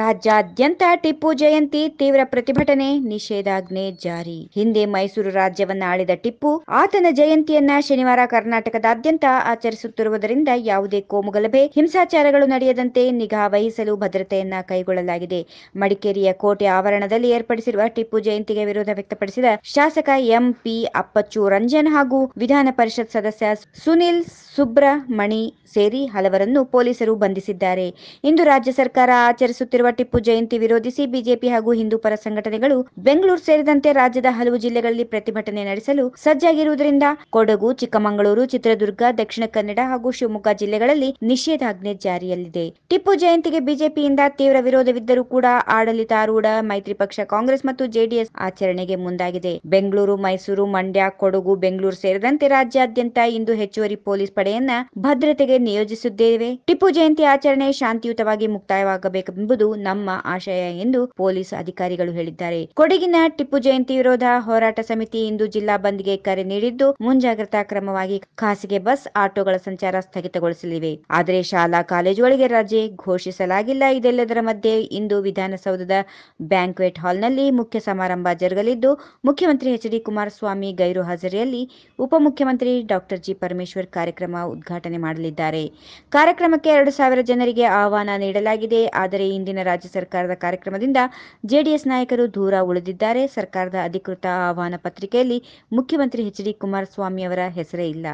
ರಾಜ್ಯಾದ್ಯಂತ ಟಿಪ್ಪು ಜಯಂತಿ ತೀವ್ರ ಪ್ರತಿಭಟನೆ ನಿಷೇಧಾಜ್ಞೆ ಜಾರಿ ಹಿಂದೆ ಮೈಸೂರು ರಾಜ್ಯವನ್ನ ಆಳಿದ ಟಿಪ್ಪು ಆತನ ಜಯಂತಿಯನ್ನ ಶನಿವಾರ ಕರ್ನಾಟಕದಾದ್ಯಂತ ಆಚರಿಸುತ್ತಿರುವುದರಿಂದ ಯಾವುದೇ ಕೋಮುಗಲಭೆ ಹಿಂಸಾಚಾರಗಳು ನಡೆಯದಂತೆ ನಿಗಾ ವಹಿಸಲು ಭದ್ರತೆಯನ್ನ ಕೈಗೊಳ್ಳಲಾಗಿದೆ ಮಡಿಕೇರಿಯ ಕೋಟೆ ಆವರಣದಲ್ಲಿ ಏರ್ಪಡಿಸಿರುವ ಟಿಪ್ಪು ಜಯಂತಿಗೆ ವಿರೋಧ ವ್ಯಕ್ತಪಡಿಸಿದ ಶಾಸಕ ಎಂಪಿ ಅಪ್ಪಚ್ಚು ರಂಜನ್ ಹಾಗೂ ವಿಧಾನ ಪರಿಷತ್ ಸದಸ್ಯ ಸುನಿಲ್ ಸುಬ್ರಮಣಿ ಸೇರಿ ಹಲವರನ್ನು ಪೊಲೀಸರು ಬಂಧಿಸಿದ್ದಾರೆ ಇಂದು ರಾಜ್ಯ ಸರ್ಕಾರ ಆಚರಿಸುತ್ತಿದೆ ನಡೆಯುತ್ತಿರುವ ಟಿಪ್ಪು ಜಯಂತಿ ವಿರೋಧಿಸಿ ಬಿಜೆಪಿ ಹಾಗೂ ಹಿಂದೂ ಪರ ಸಂಘಟನೆಗಳು ಬೆಂಗಳೂರು ಸೇರಿದಂತೆ ರಾಜ್ಯದ ಹಲವು ಜಿಲ್ಲೆಗಳಲ್ಲಿ ಪ್ರತಿಭಟನೆ ನಡೆಸಲು ಸಜ್ಜಾಗಿರುವುದರಿಂದ ಕೊಡಗು ಚಿಕ್ಕಮಗಳೂರು ಚಿತ್ರದುರ್ಗ ದಕ್ಷಿಣ ಕನ್ನಡ ಹಾಗೂ ಶಿವಮೊಗ್ಗ ಜಿಲ್ಲೆಗಳಲ್ಲಿ ನಿಷೇಧಾಜ್ಞೆ ಜಾರಿಯಲ್ಲಿದೆ ಟಿಪ್ಪು ಜಯಂತಿಗೆ ಬಿಜೆಪಿಯಿಂದ ತೀವ್ರ ವಿರೋಧವಿದ್ದರೂ ಕೂಡ ಆಡಳಿತಾರೂಢ ಮೈತ್ರಿ ಪಕ್ಷ ಕಾಂಗ್ರೆಸ್ ಮತ್ತು ಜೆಡಿಎಸ್ ಆಚರಣೆಗೆ ಮುಂದಾಗಿದೆ ಬೆಂಗಳೂರು ಮೈಸೂರು ಮಂಡ್ಯ ಕೊಡಗು ಬೆಂಗಳೂರು ಸೇರಿದಂತೆ ರಾಜ್ಯಾದ್ಯಂತ ಇಂದು ಹೆಚ್ಚುವರಿ ಪೊಲೀಸ್ ಪಡೆಯನ್ನ ಭದ್ರತೆಗೆ ನಿಯೋಜಿಸಿದ್ದೇವೆ ಟಿಪ್ಪು ಜಯಂತಿ ಆಚರಣೆ ಶಾಂತಿಯುತವಾಗಿ ಮುಕ್ತಾಯವಾಗಬೇಕೆಂಬುದು ನಮ್ಮ ಆಶಯ ಎಂದು ಪೊಲೀಸ್ ಅಧಿಕಾರಿಗಳು ಹೇಳಿದ್ದಾರೆ ಕೊಡಗಿನ ಟಿಪ್ಪು ಜಯಂತಿ ವಿರೋಧ ಹೋರಾಟ ಸಮಿತಿ ಇಂದು ಜಿಲ್ಲಾ ಬಂದ್ಗೆ ಕರೆ ನೀಡಿದ್ದು ಮುಂಜಾಗ್ರತಾ ಕ್ರಮವಾಗಿ ಖಾಸಗಿ ಬಸ್ ಆಟೋಗಳ ಸಂಚಾರ ಸ್ಥಗಿತಗೊಳಿಸಲಿವೆ ಆದರೆ ಶಾಲಾ ಕಾಲೇಜುಗಳಿಗೆ ರಜೆ ಘೋಷಿಸಲಾಗಿಲ್ಲ ಇದೆಲ್ಲದರ ಮಧ್ಯೆ ಇಂದು ವಿಧಾನಸೌಧದ ಬ್ಯಾಂಕ್ವೆಟ್ ಹಾಲ್ನಲ್ಲಿ ಮುಖ್ಯ ಸಮಾರಂಭ ಜರುಗಲಿದ್ದು ಮುಖ್ಯಮಂತ್ರಿ ಎಚ್ ಡಿ ಕುಮಾರಸ್ವಾಮಿ ಗೈರು ಹಾಜರಿಯಲ್ಲಿ ಉಪಮುಖ್ಯಮಂತ್ರಿ ಡಾಕ್ಟರ್ ಜಿ ಪರಮೇಶ್ವರ್ ಕಾರ್ಯಕ್ರಮ ಉದ್ಘಾಟನೆ ಮಾಡಲಿದ್ದಾರೆ ಕಾರ್ಯಕ್ರಮಕ್ಕೆ ಎರಡು ಸಾವಿರ ಜನರಿಗೆ ಆಹ್ವಾನ ನೀಡಲಾಗಿದೆ ಆದರೆ ಇಂದಿನ ಹಿಂದಿನ ರಾಜ್ಯ ಸರ್ಕಾರದ ಕಾರ್ಯಕ್ರಮದಿಂದ ಜೆಡಿಎಸ್ ನಾಯಕರು ದೂರ ಉಳಿದಿದ್ದಾರೆ ಸರ್ಕಾರದ ಅಧಿಕೃತ ಆಹ್ವಾನ ಪತ್ರಿಕೆಯಲ್ಲಿ ಮುಖ್ಯಮಂತ್ರಿ ಎಚ್ ಡಿ ಕುಮಾರಸ್ವಾಮಿ ಅವರ ಹೆಸರೇ ಇಲ್ಲ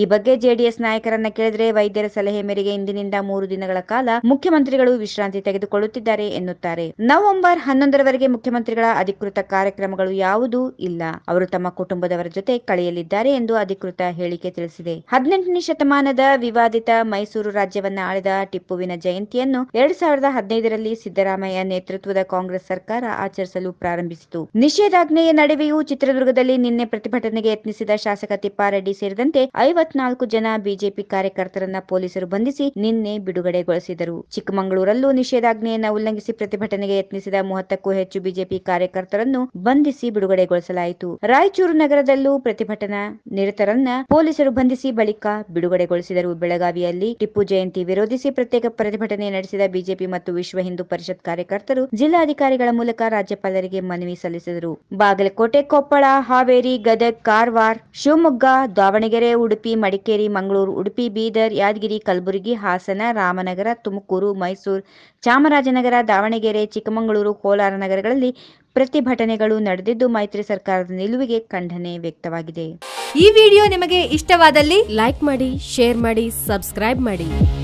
ಈ ಬಗ್ಗೆ ಜೆಡಿಎಸ್ ನಾಯಕರನ್ನ ಕೇಳಿದರೆ ವೈದ್ಯರ ಸಲಹೆ ಮೇರೆಗೆ ಇಂದಿನಿಂದ ಮೂರು ದಿನಗಳ ಕಾಲ ಮುಖ್ಯಮಂತ್ರಿಗಳು ವಿಶ್ರಾಂತಿ ತೆಗೆದುಕೊಳ್ಳುತ್ತಿದ್ದಾರೆ ಎನ್ನುತ್ತಾರೆ ನವೆಂಬರ್ ಹನ್ನೊಂದರವರೆಗೆ ಮುಖ್ಯಮಂತ್ರಿಗಳ ಅಧಿಕೃತ ಕಾರ್ಯಕ್ರಮಗಳು ಯಾವುದೂ ಇಲ್ಲ ಅವರು ತಮ್ಮ ಕುಟುಂಬದವರ ಜೊತೆ ಕಳೆಯಲಿದ್ದಾರೆ ಎಂದು ಅಧಿಕೃತ ಹೇಳಿಕೆ ತಿಳಿಸಿದೆ ಹದಿನೆಂಟನೇ ಶತಮಾನದ ವಿವಾದಿತ ಮೈಸೂರು ರಾಜ್ಯವನ್ನ ಆಳಿದ ಟಿಪ್ಪುವಿನ ಜಯಂತಿಯನ್ನು ಎರಡ್ ಸಾವಿರದ ಹದಿನೈದರ ಸಿದ್ದರಾಮಯ್ಯ ನೇತೃತ್ವದ ಕಾಂಗ್ರೆಸ್ ಸರ್ಕಾರ ಆಚರಿಸಲು ಪ್ರಾರಂಭಿಸಿತು ನಿಷೇಧಾಜ್ಞೆಯ ನಡುವೆಯೂ ಚಿತ್ರದುರ್ಗದಲ್ಲಿ ನಿನ್ನೆ ಪ್ರತಿಭಟನೆಗೆ ಯತ್ನಿಸಿದ ಶಾಸಕ ತಿಪ್ಪಾರೆಡ್ಡಿ ಸೇರಿದಂತೆ ಐವತ್ನಾಲ್ಕು ಜನ ಬಿಜೆಪಿ ಕಾರ್ಯಕರ್ತರನ್ನ ಪೊಲೀಸರು ಬಂಧಿಸಿ ನಿನ್ನೆ ಬಿಡುಗಡೆಗೊಳಿಸಿದರು ಚಿಕ್ಕಮಗಳೂರಲ್ಲೂ ನಿಷೇಧಾಜ್ಞೆಯನ್ನು ಉಲ್ಲಂಘಿಸಿ ಪ್ರತಿಭಟನೆಗೆ ಯತ್ನಿಸಿದ ಮೂವತ್ತಕ್ಕೂ ಹೆಚ್ಚು ಬಿಜೆಪಿ ಕಾರ್ಯಕರ್ತರನ್ನು ಬಂಧಿಸಿ ಬಿಡುಗಡೆಗೊಳಿಸಲಾಯಿತು ರಾಯಚೂರು ನಗರದಲ್ಲೂ ಪ್ರತಿಭಟನಾ ನಿರತರನ್ನ ಪೊಲೀಸರು ಬಂಧಿಸಿ ಬಳಿಕ ಬಿಡುಗಡೆಗೊಳಿಸಿದರು ಬೆಳಗಾವಿಯಲ್ಲಿ ಟಿಪ್ಪು ಜಯಂತಿ ವಿರೋಧಿಸಿ ಪ್ರತ್ಯೇಕ ಪ್ರತಿಭಟನೆ ನಡೆಸಿದ ಬಿಜೆಪಿ ಮತ್ತು ವಿಶ್ವ ಹಿಂದೂ ಪರಿಷತ್ ಕಾರ್ಯಕರ್ತರು ಜಿಲ್ಲಾಧಿಕಾರಿಗಳ ಮೂಲಕ ರಾಜ್ಯಪಾಲರಿಗೆ ಮನವಿ ಸಲ್ಲಿಸಿದರು ಬಾಗಲಕೋಟೆ ಕೊಪ್ಪಳ ಹಾವೇರಿ ಗದಗ್ ಕಾರವಾರ ಶಿವಮೊಗ್ಗ ದಾವಣಗೆರೆ ಉಡುಪಿ ಮಡಿಕೇರಿ ಮಂಗಳೂರು ಉಡುಪಿ ಬೀದರ್ ಯಾದಗಿರಿ ಕಲಬುರಗಿ ಹಾಸನ ರಾಮನಗರ ತುಮಕೂರು ಮೈಸೂರು ಚಾಮರಾಜನಗರ ದಾವಣಗೆರೆ ಚಿಕ್ಕಮಗಳೂರು ಕೋಲಾರ ನಗರಗಳಲ್ಲಿ ಪ್ರತಿಭಟನೆಗಳು ನಡೆದಿದ್ದು ಮೈತ್ರಿ ಸರ್ಕಾರದ ನಿಲುವಿಗೆ ಖಂಡನೆ ವ್ಯಕ್ತವಾಗಿದೆ ಈ ವಿಡಿಯೋ ನಿಮಗೆ ಇಷ್ಟವಾದಲ್ಲಿ ಲೈಕ್ ಮಾಡಿ ಶೇರ್ ಮಾಡಿ ಸಬ್ಸ್ಕ್ರೈಬ್ ಮಾಡಿ